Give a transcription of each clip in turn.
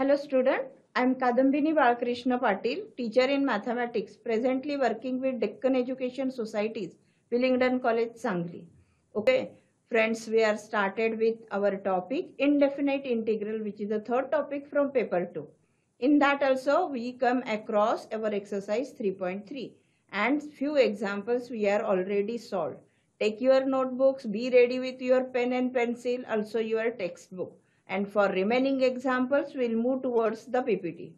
Hello student, I am Kadambini Balakrishna Patil, teacher in mathematics, presently working with Deccan Education Societies, Willingdon College, Sangli. Okay, friends, we are started with our topic, indefinite integral, which is the third topic from paper 2. In that also, we come across our exercise 3.3 and few examples we are already solved. Take your notebooks, be ready with your pen and pencil, also your textbook and for remaining examples, we'll move towards the PPT.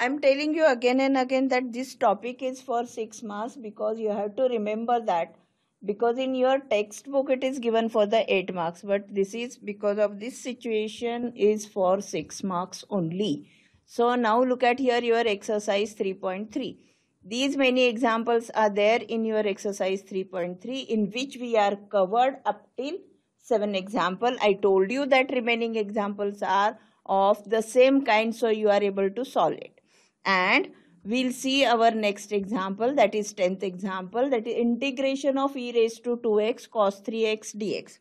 I'm telling you again and again that this topic is for 6 marks because you have to remember that because in your textbook it is given for the 8 marks but this is because of this situation is for 6 marks only. So now look at here your exercise 3.3. These many examples are there in your exercise 3.3 in which we are covered up till seven example. I told you that remaining examples are of the same kind so you are able to solve it. And we'll see our next example that is 10th example that is integration of e raised to 2x cos 3x dx.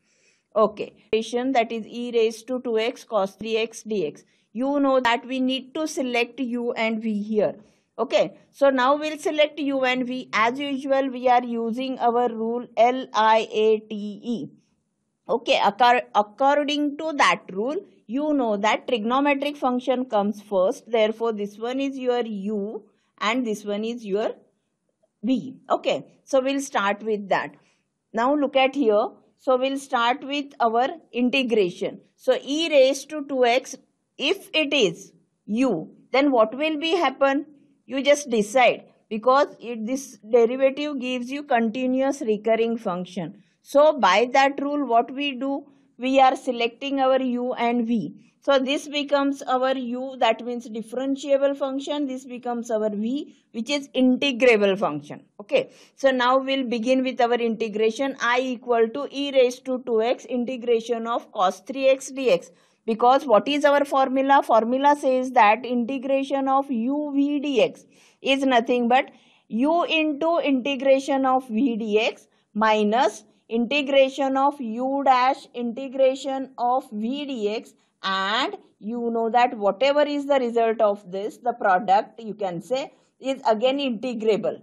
Okay, integration that is e raised to 2x cos 3x dx. You know that we need to select u and v here. Okay, so now we'll select u and v. As usual, we are using our rule L-I-A-T-E. Okay, according to that rule, you know that trigonometric function comes first. Therefore, this one is your u and this one is your v. Okay, so we'll start with that. Now look at here. So we'll start with our integration. So e raised to 2x, if it is u, then what will be happen? You just decide because it, this derivative gives you continuous recurring function. So by that rule what we do, we are selecting our u and v. So this becomes our u that means differentiable function. This becomes our v which is integrable function. Okay. So now we'll begin with our integration i equal to e raised to 2x integration of cos 3x dx. Because what is our formula? Formula says that integration of u v dx is nothing but u into integration of v dx minus integration of u dash integration of v dx and you know that whatever is the result of this the product you can say is again integrable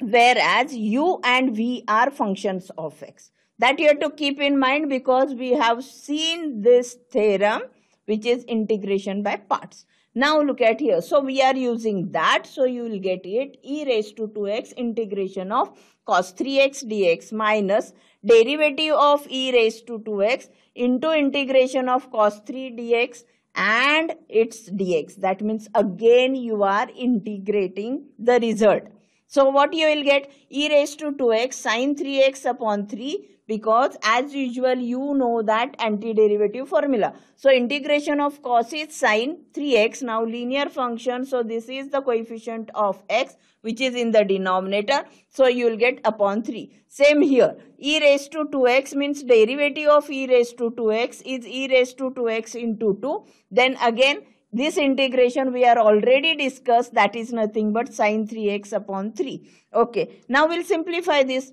whereas u and v are functions of x that you have to keep in mind because we have seen this theorem which is integration by parts now look at here so we are using that so you will get it e raised to 2x integration of cos 3x dx minus derivative of e raised to 2x into integration of cos 3 dx and its dx. That means again you are integrating the result. So what you will get e raised to 2x sine 3x upon 3 because as usual you know that antiderivative formula. So integration of cos is sine 3x now linear function so this is the coefficient of x which is in the denominator so you will get upon 3. Same here e raised to 2x means derivative of e raised to 2x is e raised to 2x into 2 then again this integration we are already discussed that is nothing but sine 3x upon 3. Okay, now we'll simplify this.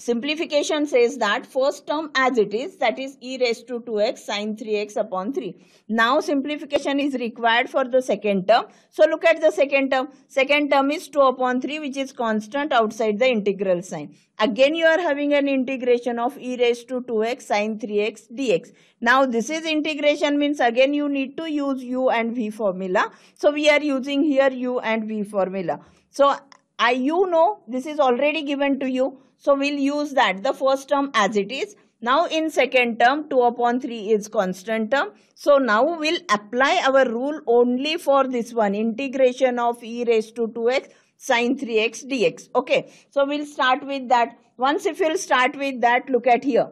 Simplification says that first term as it is, that is e raised to 2x sine 3x upon 3. Now simplification is required for the second term. So look at the second term. Second term is 2 upon 3 which is constant outside the integral sign. Again you are having an integration of e raised to 2x sine 3x dx. Now this is integration means again you need to use u and v formula. So we are using here u and v formula. So I, you know this is already given to you. So we'll use that, the first term as it is. Now in second term, 2 upon 3 is constant term. So now we'll apply our rule only for this one, integration of e raised to 2x sine 3x dx. Okay, so we'll start with that. Once if you'll start with that, look at here.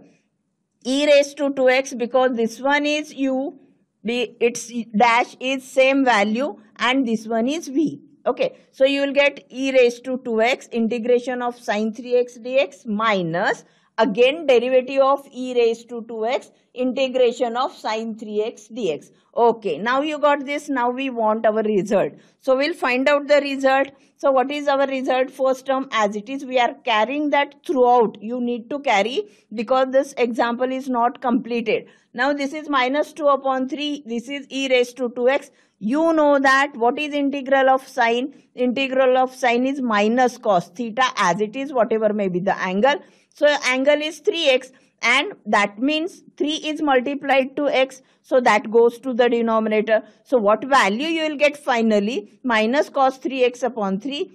e raised to 2x because this one is u, its dash is same value and this one is v. Okay, so you will get e raised to 2x integration of sine 3x dx minus again derivative of e raised to 2x integration of sine 3x dx. Okay, now you got this. Now we want our result. So we'll find out the result. So what is our result first term as it is? We are carrying that throughout. You need to carry because this example is not completed. Now this is minus 2 upon 3. This is e raised to 2x. You know that what is integral of sine? Integral of sine is minus cos theta as it is whatever may be the angle. So angle is 3x and that means 3 is multiplied to x so that goes to the denominator so what value you will get finally minus cos 3x upon 3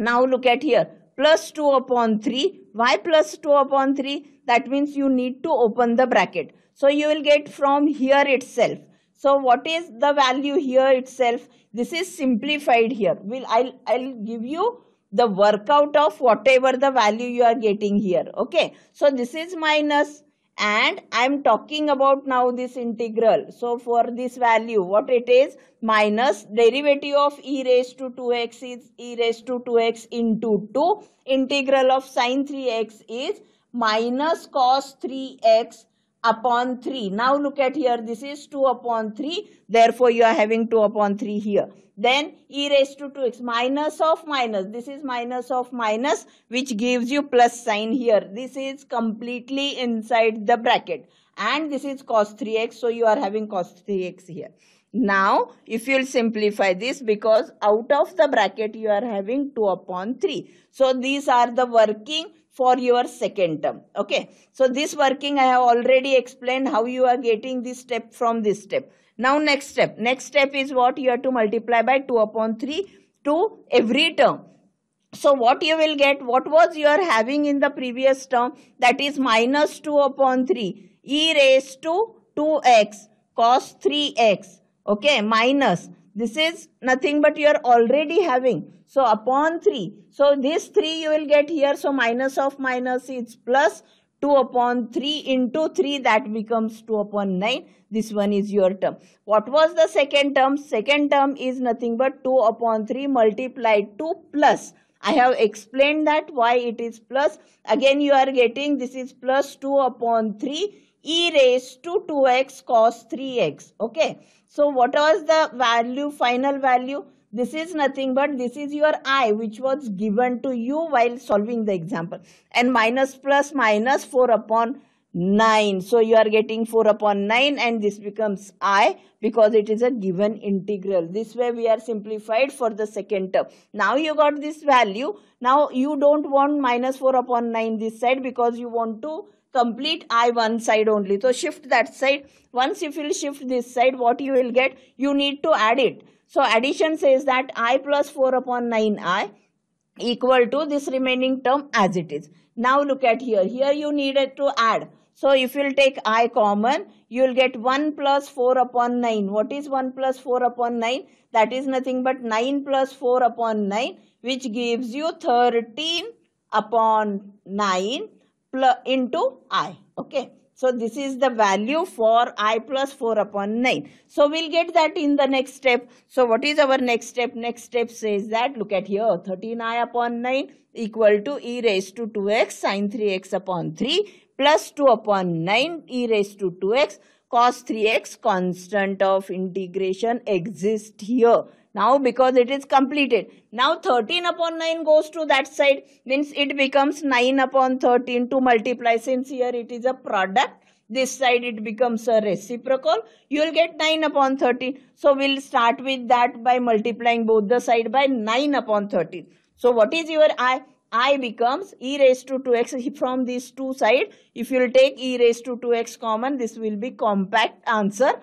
now look at here plus 2 upon 3 why plus 2 upon 3 that means you need to open the bracket so you will get from here itself so what is the value here itself? This is simplified here. Will I'll, I'll give you the workout of whatever the value you are getting here. Okay. So this is minus and I am talking about now this integral. So for this value what it is minus derivative of e raised to 2x is e raised to 2x into 2 integral of sine 3x is minus cos 3x upon 3. Now look at here, this is 2 upon 3, therefore you are having 2 upon 3 here. Then e raised to 2x minus of minus, this is minus of minus which gives you plus sign here. This is completely inside the bracket and this is cos 3x so you are having cos 3x here. Now, if you'll simplify this because out of the bracket you are having 2 upon 3. So, these are the working for your second term. Okay. So this working I have already explained how you are getting this step from this step. Now next step. Next step is what you have to multiply by 2 upon 3 to every term. So what you will get, what was you are having in the previous term that is minus 2 upon 3 e raised to 2x cos 3x okay minus this is nothing but you are already having. So upon 3. So this 3 you will get here. So minus of minus is plus 2 upon 3 into 3 that becomes 2 upon 9. This one is your term. What was the second term? Second term is nothing but 2 upon 3 multiplied 2 plus. I have explained that why it is plus. Again you are getting this is plus 2 upon 3 e raised to 2x cos 3x. Okay. So what was the value, final value? This is nothing but this is your I which was given to you while solving the example. And minus plus minus 4 upon 9. So you are getting 4 upon 9 and this becomes I because it is a given integral. This way we are simplified for the second term. Now you got this value. Now you don't want minus 4 upon 9 this side because you want to complete eye one side only. So shift that side. Once if you shift this side, what you will get? You need to add it. So addition says that i plus 4 upon 9i equal to this remaining term as it is. Now look at here. Here you needed to add. So if you'll take i common, you'll get 1 plus 4 upon 9. What is 1 plus 4 upon 9? That is nothing but 9 plus 4 upon 9 which gives you 13 upon 9 into i. Okay. So this is the value for i plus 4 upon 9. So we'll get that in the next step. So what is our next step? Next step says that look at here 13i upon 9 equal to e raised to 2x sine 3x upon 3 plus 2 upon 9 e raised to 2x cos 3x constant of integration exists here. Now because it is completed. Now 13 upon 9 goes to that side means it becomes 9 upon 13 to multiply since here it is a product. This side it becomes a reciprocal. You will get 9 upon 13. So we'll start with that by multiplying both the side by 9 upon 13. So what is your I? I becomes e raised to 2x from these two side. If you will take e raised to 2x common, this will be compact answer.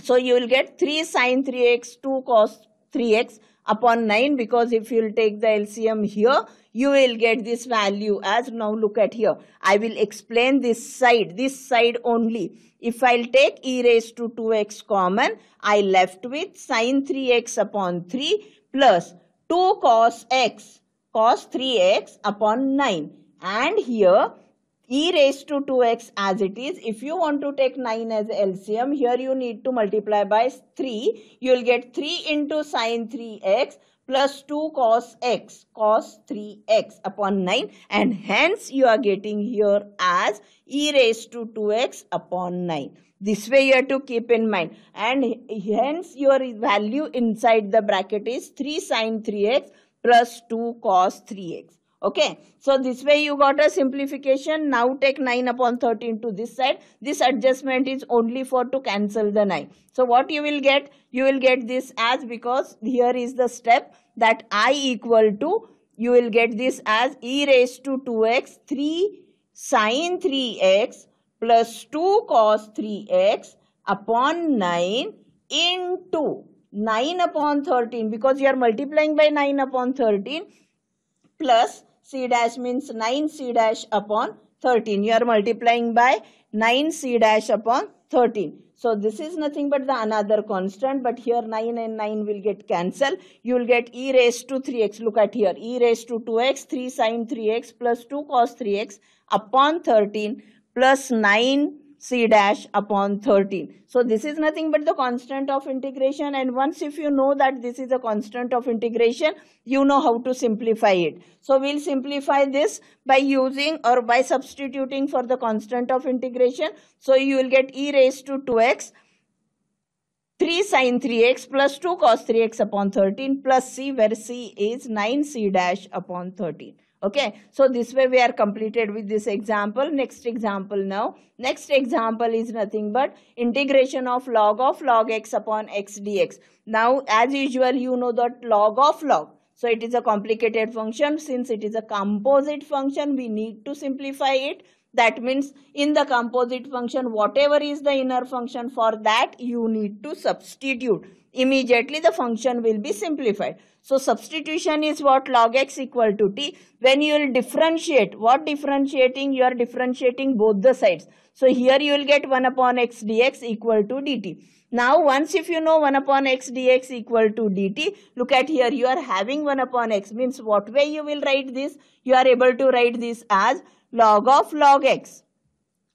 So you will get 3 sine 3x, 2 cos 3x upon 9 because if you will take the LCM here, you will get this value as now look at here. I will explain this side, this side only. If I'll take e raised to 2x common, I left with sine 3x upon 3 plus 2 cos x, cos 3x upon 9. And here e raised to 2x as it is. If you want to take 9 as LCM, here you need to multiply by 3. You will get 3 into sine 3x plus 2 cos x, cos 3x upon 9 and hence you are getting here as e raised to 2x upon 9. This way you have to keep in mind and hence your value inside the bracket is 3 sine 3x plus 2 cos 3x. Okay. So, this way you got a simplification. Now, take 9 upon 13 to this side. This adjustment is only for to cancel the 9. So, what you will get? You will get this as because here is the step that i equal to. You will get this as e raised to 2x 3 sine 3x plus 2 cos 3x upon 9 into 9 upon 13 because you are multiplying by 9 upon 13 plus c dash means 9 c dash upon 13. You are multiplying by 9 c dash upon 13. So this is nothing but the another constant but here 9 and 9 will get cancelled. You will get e raised to 3x. Look at here e raised to 2x 3 sine 3x plus 2 cos 3x upon 13 plus 9 c dash upon 13. So this is nothing but the constant of integration and once if you know that this is a constant of integration, you know how to simplify it. So we'll simplify this by using or by substituting for the constant of integration. So you will get e raised to 2x 3 sine 3x plus 2 cos 3x upon 13 plus c where c is 9c dash upon 13 okay so this way we are completed with this example next example now next example is nothing but integration of log of log x upon x dx now as usual you know that log of log so it is a complicated function since it is a composite function we need to simplify it that means in the composite function whatever is the inner function for that you need to substitute immediately the function will be simplified so substitution is what log x equal to t. When you will differentiate, what differentiating? You are differentiating both the sides. So here you will get 1 upon x dx equal to dt. Now once if you know 1 upon x dx equal to dt, look at here you are having 1 upon x means what way you will write this? You are able to write this as log of log x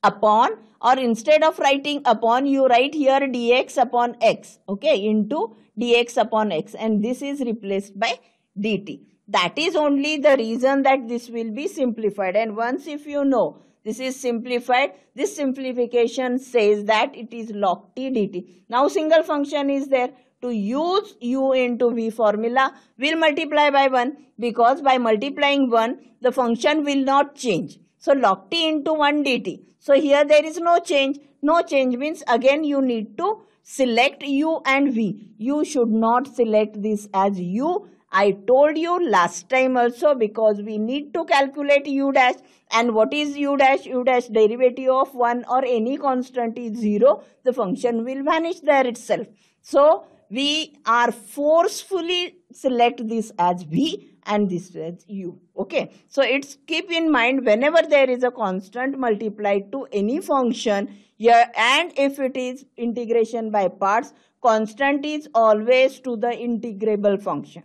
upon or instead of writing upon you write here dx upon x okay into dx upon x and this is replaced by dt. That is only the reason that this will be simplified and once if you know this is simplified, this simplification says that it is log t dt. Now single function is there to use u into v formula will multiply by 1 because by multiplying 1 the function will not change. So log t into 1 dt. So here there is no change. No change means again you need to select u and v. You should not select this as u. I told you last time also because we need to calculate u dash and what is u dash? u dash derivative of 1 or any constant is 0. The function will vanish there itself. So, we are forcefully select this as v and this is u. Okay. So it's keep in mind whenever there is a constant multiplied to any function here and if it is integration by parts constant is always to the integrable function.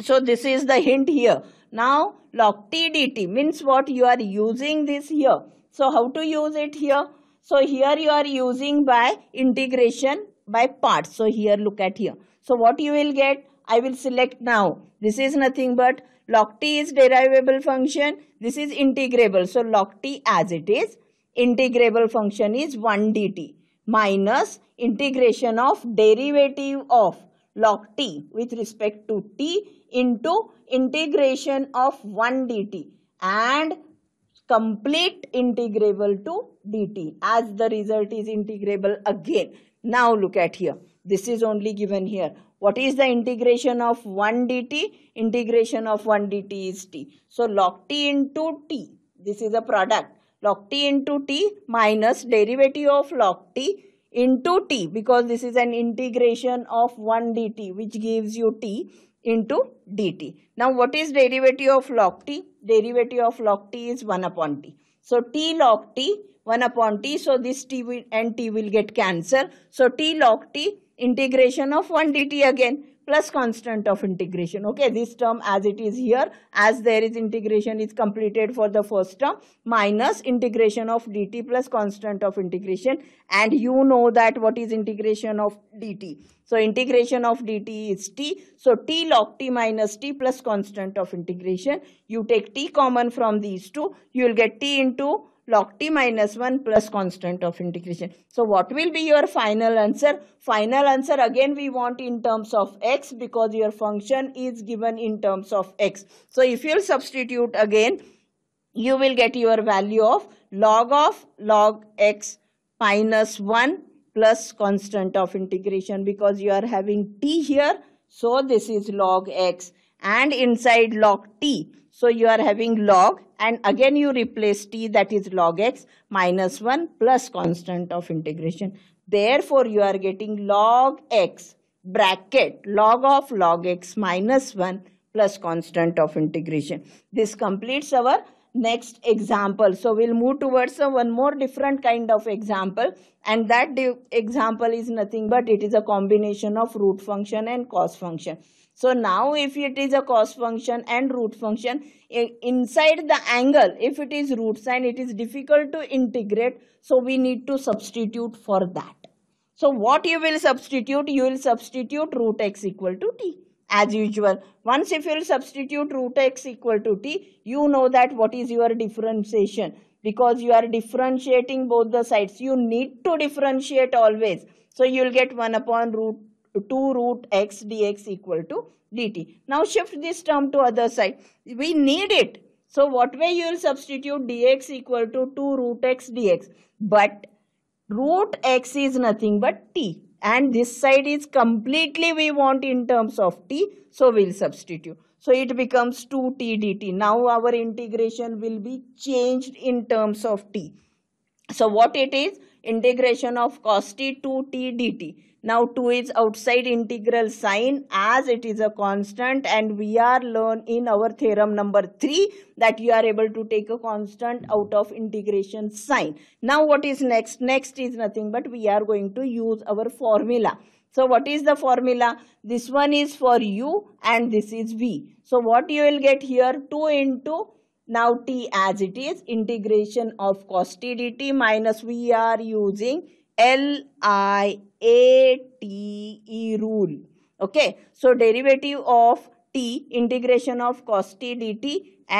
So this is the hint here. Now log t dt means what you are using this here. So how to use it here? So here you are using by integration by parts. So here look at here. So what you will get? I will select now. This is nothing but log t is derivable function. This is integrable. So log t as it is, integrable function is 1 dt minus integration of derivative of log t with respect to t into integration of 1 dt and complete integrable to dt as the result is integrable again. Now look at here. This is only given here. What is the integration of 1 dt? Integration of 1 dt is t. So log t into t. This is a product. Log t into t minus derivative of log t into t because this is an integration of 1 dt which gives you t into dt. Now what is derivative of log t? Derivative of log t is 1 upon t. So t log t 1 upon t. So this t will, and t will get cancelled. So t log t integration of 1 dt again plus constant of integration. Okay, this term as it is here, as there is integration is completed for the first term, minus integration of dt plus constant of integration. And you know that what is integration of dt. So, integration of dt is t. So, t log t minus t plus constant of integration. You take t common from these two, you will get t into log t minus 1 plus constant of integration. So what will be your final answer? Final answer again we want in terms of x because your function is given in terms of x. So if you substitute again, you will get your value of log of log x minus 1 plus constant of integration because you are having t here. So this is log x and inside log t so you are having log and again you replace t that is log x minus 1 plus constant of integration. Therefore you are getting log x bracket log of log x minus 1 plus constant of integration. This completes our next example. So we'll move towards one more different kind of example and that example is nothing but it is a combination of root function and cos function. So now if it is a cos function and root function, inside the angle, if it is root sign, it is difficult to integrate. So we need to substitute for that. So what you will substitute? You will substitute root x equal to t as usual. Once if you will substitute root x equal to t, you know that what is your differentiation because you are differentiating both the sides. You need to differentiate always. So you will get 1 upon root 2 root x dx equal to dt. Now shift this term to other side. We need it. So what way you will substitute dx equal to 2 root x dx. But root x is nothing but t. And this side is completely we want in terms of t. So we will substitute. So it becomes 2t dt. Now our integration will be changed in terms of t. So what it is? Integration of cos t 2t dt. Now 2 is outside integral sign as it is a constant and we are learn in our theorem number 3 that you are able to take a constant out of integration sign. Now what is next? Next is nothing but we are going to use our formula. So what is the formula? This one is for u and this is v. So what you will get here 2 into now t as it is integration of cos t dt minus we are using L I A T E rule. Okay, so derivative of t integration of cos t dt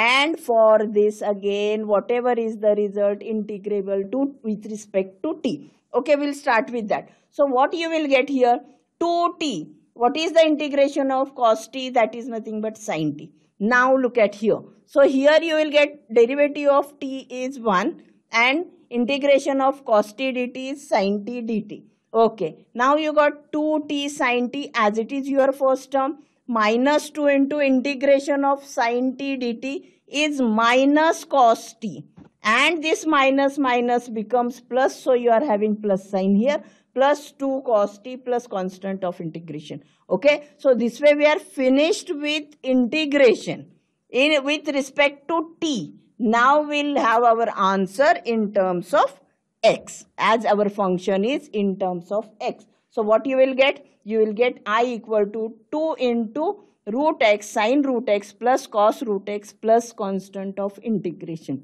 and for this again whatever is the result integrable to with respect to t okay we'll start with that so what you will get here 2t what is the integration of cos t that is nothing but sin t now look at here so here you will get derivative of t is 1 and Integration of cos t dt is sin t dt. Okay. Now you got 2t sin t as it is your first term. Minus 2 into integration of sin t dt is minus cos t. And this minus minus becomes plus. So you are having plus sign here plus 2 cos t plus constant of integration. Okay. So this way we are finished with integration in with respect to t. Now we'll have our answer in terms of x as our function is in terms of x. So what you will get? You will get i equal to 2 into root x sine root x plus cos root x plus constant of integration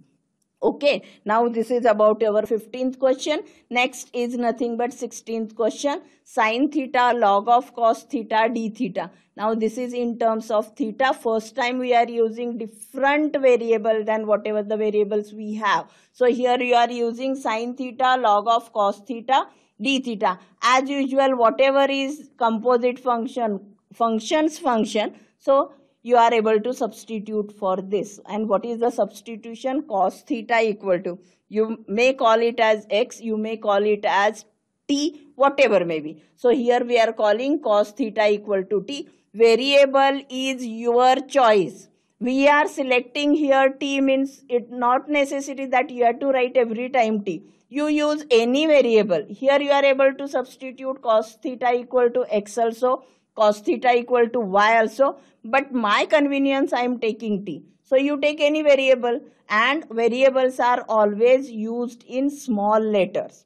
okay now this is about our 15th question next is nothing but 16th question sine theta log of cos theta d theta now this is in terms of theta first time we are using different variable than whatever the variables we have so here you are using sine theta log of cos theta d theta as usual whatever is composite function functions function so you are able to substitute for this. And what is the substitution? Cos theta equal to. You may call it as x, you may call it as t, whatever may be. So here we are calling cos theta equal to t. Variable is your choice we are selecting here t means it not necessary that you have to write every time t you use any variable here you are able to substitute cos theta equal to x also cos theta equal to y also but my convenience I am taking t. So you take any variable and variables are always used in small letters.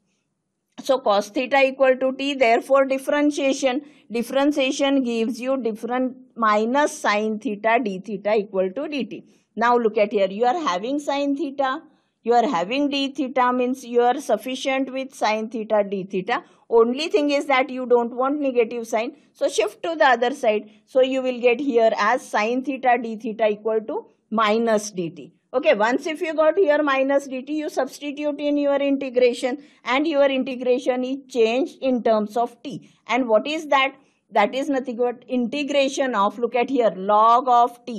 So cos theta equal to t therefore differentiation. Differentiation gives you different minus sine theta d theta equal to dt. Now look at here you are having sine theta you are having d theta means you are sufficient with sine theta d theta only thing is that you don't want negative sign so shift to the other side so you will get here as sine theta d theta equal to minus dt okay once if you got here minus dt you substitute in your integration and your integration is changed in terms of t and what is that that is nothing but integration of look at here log of t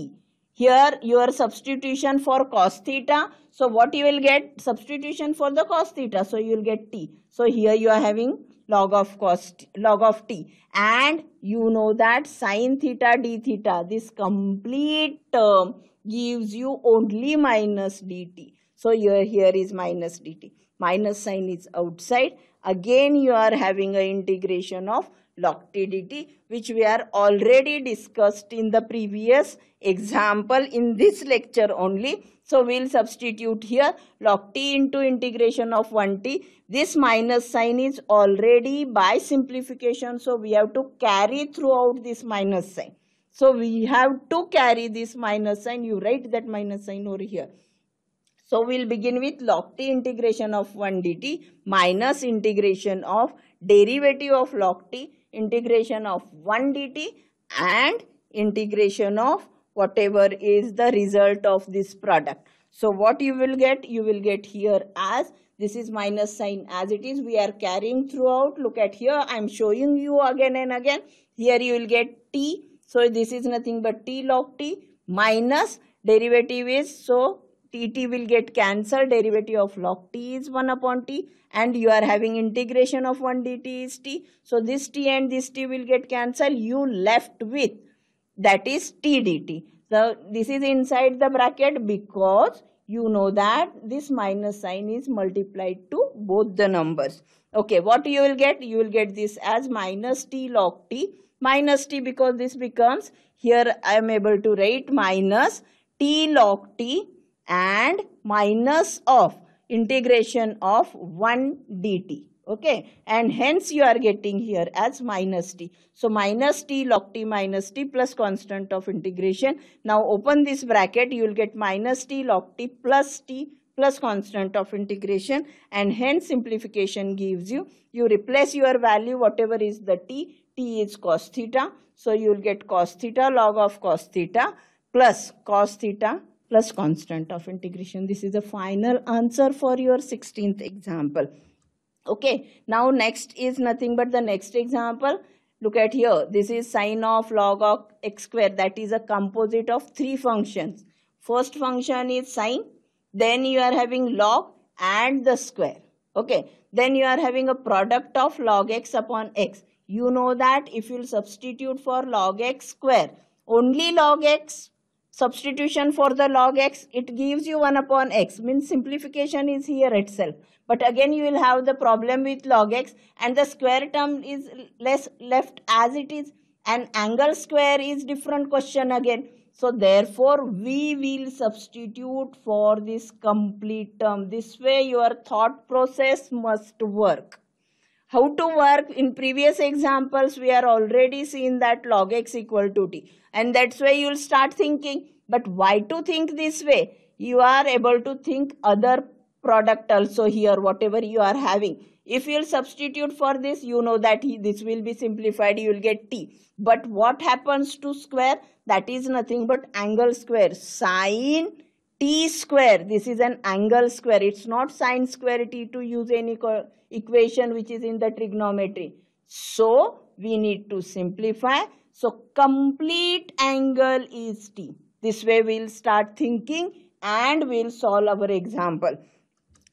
here your substitution for cos theta. So what you will get? Substitution for the cos theta. So you will get t. So here you are having log of cos log of t. And you know that sine theta d theta. This complete term gives you only minus dt. So here, here is minus dt. Minus sign is outside. Again you are having a integration of loctility which we are already discussed in the previous example in this lecture only. So we'll substitute here log t into integration of 1t. This minus sign is already by simplification so we have to carry throughout this minus sign. So we have to carry this minus sign. You write that minus sign over here. So we'll begin with log t integration of 1 dt minus integration of derivative of log t integration of 1 dt and integration of whatever is the result of this product. So what you will get? You will get here as this is minus sign as it is. We are carrying throughout. Look at here. I am showing you again and again. Here you will get t. So this is nothing but t log t minus derivative is so Tt will get cancel. Derivative of log t is 1 upon t. And you are having integration of 1 dt is t. So this t and this t will get cancelled. You left with that is t dt. So this is inside the bracket because you know that this minus sign is multiplied to both the numbers. Okay, what you will get? You will get this as minus t log t minus t because this becomes here I am able to write minus t log t and minus of integration of 1 dt. Okay. And hence you are getting here as minus t. So minus t log t minus t plus constant of integration. Now open this bracket. You will get minus t log t plus t plus constant of integration and hence simplification gives you, you replace your value whatever is the t, t is cos theta. So you will get cos theta log of cos theta plus cos theta plus constant of integration. This is the final answer for your 16th example. Okay, now next is nothing but the next example. Look at here. This is sine of log of x square. That is a composite of three functions. First function is sine. Then you are having log and the square. Okay. Then you are having a product of log x upon x. You know that if you substitute for log x square, only log x substitution for the log x, it gives you 1 upon x. Means simplification is here itself. But again you will have the problem with log x and the square term is less left as it is. And angle square is different question again. So therefore we will substitute for this complete term. This way your thought process must work how to work in previous examples we are already seen that log x equal to t and that's why you'll start thinking but why to think this way you are able to think other product also here whatever you are having if you'll substitute for this you know that this will be simplified you will get t but what happens to square that is nothing but angle square sine t square, this is an angle square. It's not sine square t to use any equation which is in the trigonometry. So, we need to simplify. So, complete angle is t. This way we'll start thinking and we'll solve our example.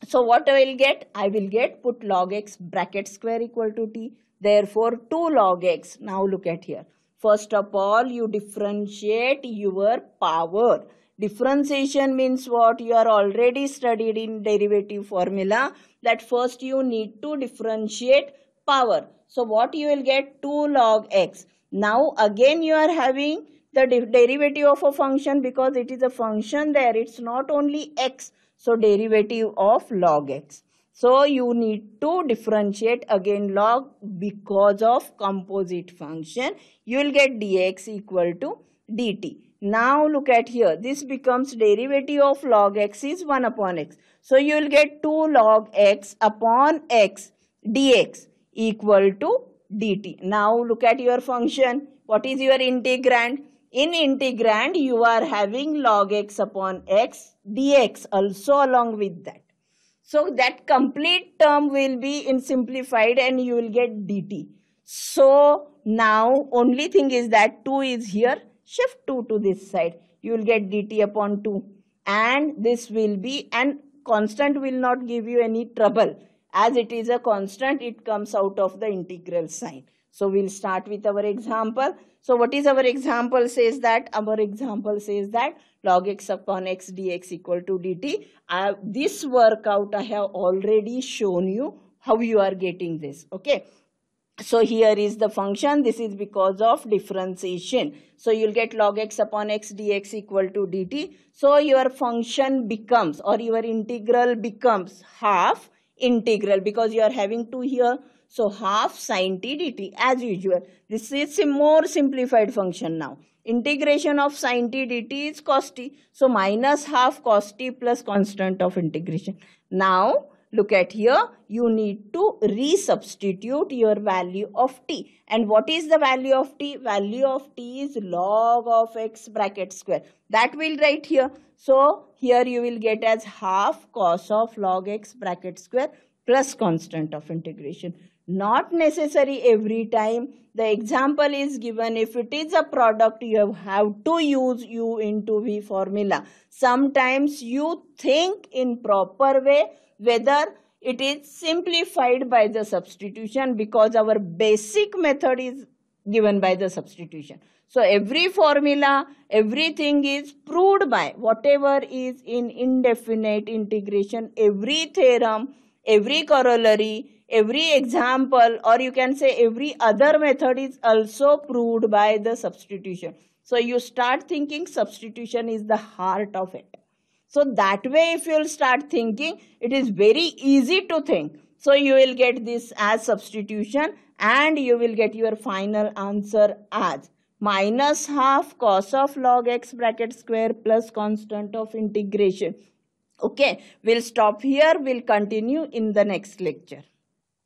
So, what I will get? I will get put log x bracket square equal to t. Therefore, 2 log x. Now, look at here. First of all, you differentiate your power. Differentiation means what you are already studied in derivative formula that first you need to differentiate power. So what you will get 2 log x. Now again you are having the derivative of a function because it is a function there. It's not only x. So derivative of log x. So you need to differentiate again log because of composite function. You will get dx equal to dt. Now look at here. This becomes derivative of log x is 1 upon x. So you will get 2 log x upon x dx equal to dt. Now look at your function. What is your integrand? In integrand, you are having log x upon x dx also along with that. So that complete term will be in simplified and you will get dt. So now only thing is that 2 is here shift 2 to this side. You will get dt upon 2 and this will be and constant will not give you any trouble. As it is a constant, it comes out of the integral sign. So we'll start with our example. So what is our example says that? Our example says that log x upon x dx equal to dt. have, uh, this workout I have already shown you how you are getting this. Okay. So here is the function. This is because of differentiation. So you'll get log x upon x dx equal to dt. So your function becomes or your integral becomes half integral because you are having 2 here. So half sine t dt as usual. This is a more simplified function now. Integration of sine t dt is cos t. So minus half cos t plus constant of integration. Now Look at here, you need to resubstitute your value of t. And what is the value of t? Value of t is log of x bracket square. That will write here. So, here you will get as half cos of log x bracket square plus constant of integration. Not necessary every time. The example is given if it is a product you have to use u into v formula. Sometimes you think in proper way whether it is simplified by the substitution because our basic method is given by the substitution. So every formula, everything is proved by whatever is in indefinite integration, every theorem, every corollary, every example or you can say every other method is also proved by the substitution. So you start thinking substitution is the heart of it. So that way if you'll start thinking, it is very easy to think. So you will get this as substitution and you will get your final answer as minus half cos of log x bracket square plus constant of integration. Okay, we'll stop here. We'll continue in the next lecture.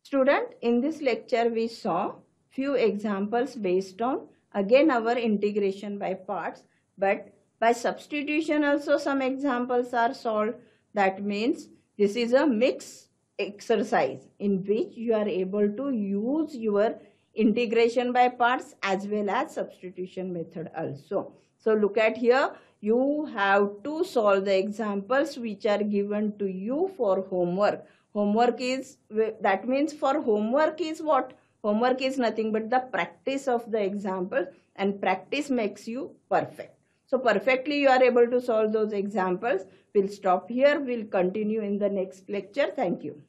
Student, in this lecture we saw few examples based on again our integration by parts but by substitution also some examples are solved. That means this is a mix exercise in which you are able to use your integration by parts as well as substitution method also. So look at here, you have to solve the examples which are given to you for homework. Homework is, that means for homework is what? Homework is nothing but the practice of the example and practice makes you perfect. So perfectly you are able to solve those examples. We'll stop here. We'll continue in the next lecture. Thank you.